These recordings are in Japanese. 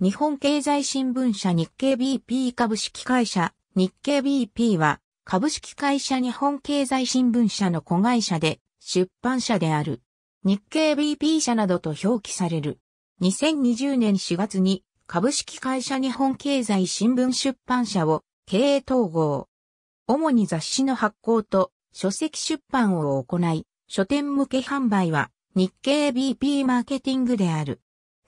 日本経済新聞社日経 BP 株式会社日経 BP は株式会社日本経済新聞社の子会社で出版社である。日経 BP 社などと表記される。2020年4月に株式会社日本経済新聞出版社を経営統合。主に雑誌の発行と書籍出版を行い、書店向け販売は日経 BP マーケティングである。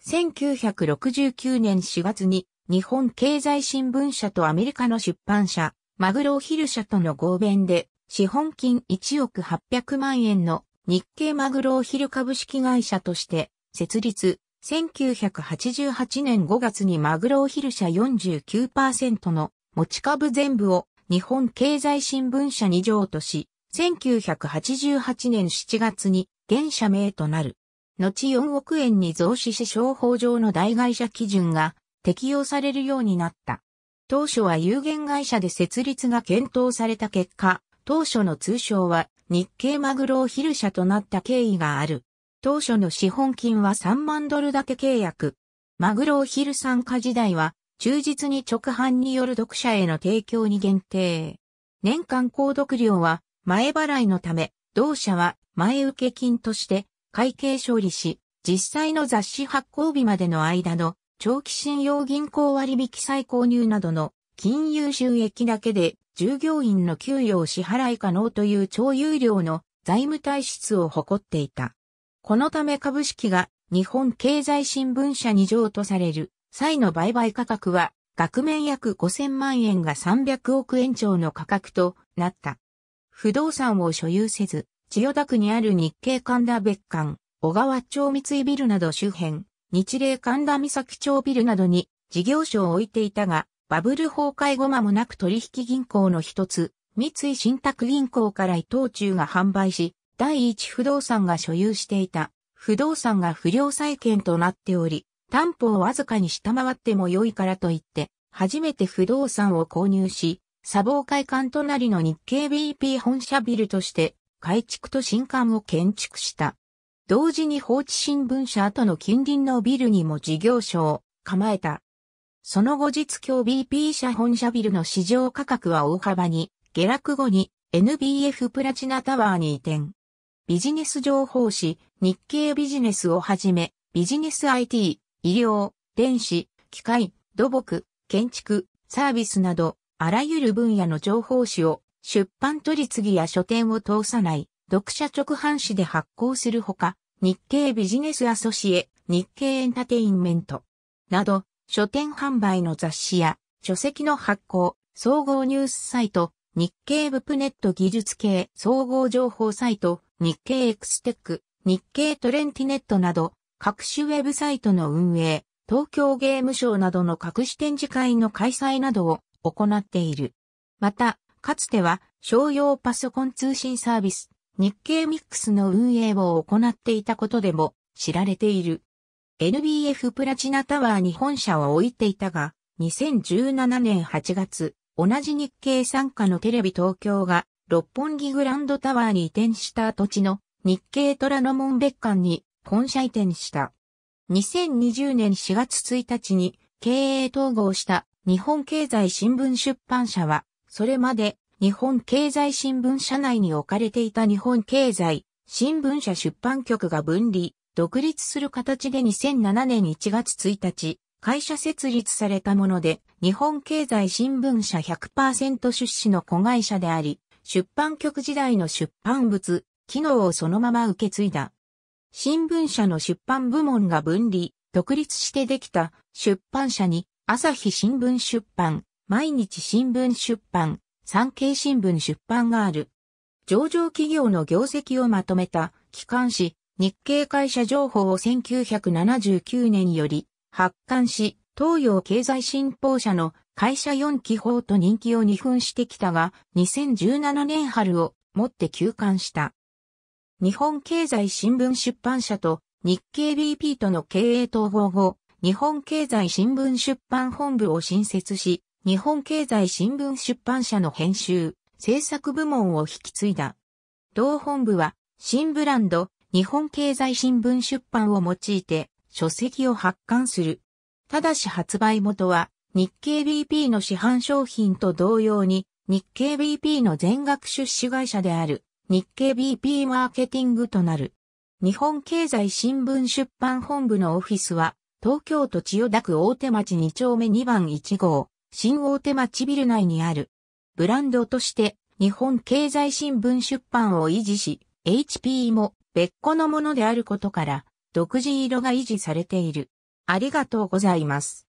1969年4月に日本経済新聞社とアメリカの出版社、マグローヒル社との合弁で資本金1億800万円の日経マグローヒル株式会社として設立。1988年5月にマグローヒル社49%の持ち株全部を日本経済新聞社に譲渡し、1988年7月に現社名となる。後4億円に増資し商法上の代会社基準が適用されるようになった。当初は有限会社で設立が検討された結果、当初の通称は日経マグローヒル社となった経緯がある。当初の資本金は3万ドルだけ契約。マグローヒル参加時代は忠実に直販による読者への提供に限定。年間購読料は前払いのため、同社は前受け金として会計処理し、実際の雑誌発行日までの間の長期信用銀行割引再購入などの金融収益だけで従業員の給与を支払い可能という超有料の財務体質を誇っていた。このため株式が日本経済新聞社に譲渡される際の売買価格は額面約5000万円が300億円超の価格となった。不動産を所有せず、千代田区にある日経神田別館、小川町三井ビルなど周辺、日霊神田三崎町ビルなどに事業所を置いていたが、バブル崩壊後間もなく取引銀行の一つ、三井信託銀行から伊藤忠が販売し、第一不動産が所有していた、不動産が不良債権となっており、担保をわずかに下回っても良いからといって、初めて不動産を購入し、砂防会館隣の日経 BP 本社ビルとして改築と新館を建築した。同時に放置新聞社後の近隣のビルにも事業所を構えた。その後実況 BP 社本社ビルの市場価格は大幅に下落後に NBF プラチナタワーに移転。ビジネス情報誌、日経ビジネスをはじめ、ビジネス IT、医療、電子、機械、土木、建築、サービスなど、あらゆる分野の情報誌を出版取次や書店を通さない、読者直販誌で発行するほか、日経ビジネスアソシエ、日経エンタテインメント、など、書店販売の雑誌や、書籍の発行、総合ニュースサイト、日経ブプネット技術系総合情報サイト、日経エクステック、日経トレンティネットなど、各種ウェブサイトの運営、東京ゲームショーなどの各種展示会の開催などを行っている。また、かつては商用パソコン通信サービス、日経ミックスの運営を行っていたことでも知られている。NBF プラチナタワーに本社を置いていたが、2017年8月、同じ日経参加のテレビ東京が六本木グランドタワーに移転した土地の日経虎ノ門別館に本社移転した。2020年4月1日に経営統合した日本経済新聞出版社はそれまで日本経済新聞社内に置かれていた日本経済新聞社出版局が分離、独立する形で2007年1月1日、会社設立されたもので、日本経済新聞社100%出資の子会社であり、出版局時代の出版物、機能をそのまま受け継いだ。新聞社の出版部門が分離、独立してできた出版社に、朝日新聞出版、毎日新聞出版、産経新聞出版がある。上場企業の業績をまとめた機関紙、日経会社情報を1979年より発刊し、東洋経済新報社の会社4期報と人気を二分してきたが、2017年春をもって休刊した。日本経済新聞出版社と日経 BP との経営統合後、日本経済新聞出版本部を新設し、日本経済新聞出版社の編集、制作部門を引き継いだ。同本部は、新ブランド、日本経済新聞出版を用いて、書籍を発刊する。ただし発売元は、日経 BP の市販商品と同様に、日経 BP の全額出資会社である、日経 BP マーケティングとなる。日本経済新聞出版本部のオフィスは、東京都千代田区大手町2丁目2番1号、新大手町ビル内にある。ブランドとして日本経済新聞出版を維持し、HP も別個のものであることから、独自色が維持されている。ありがとうございます。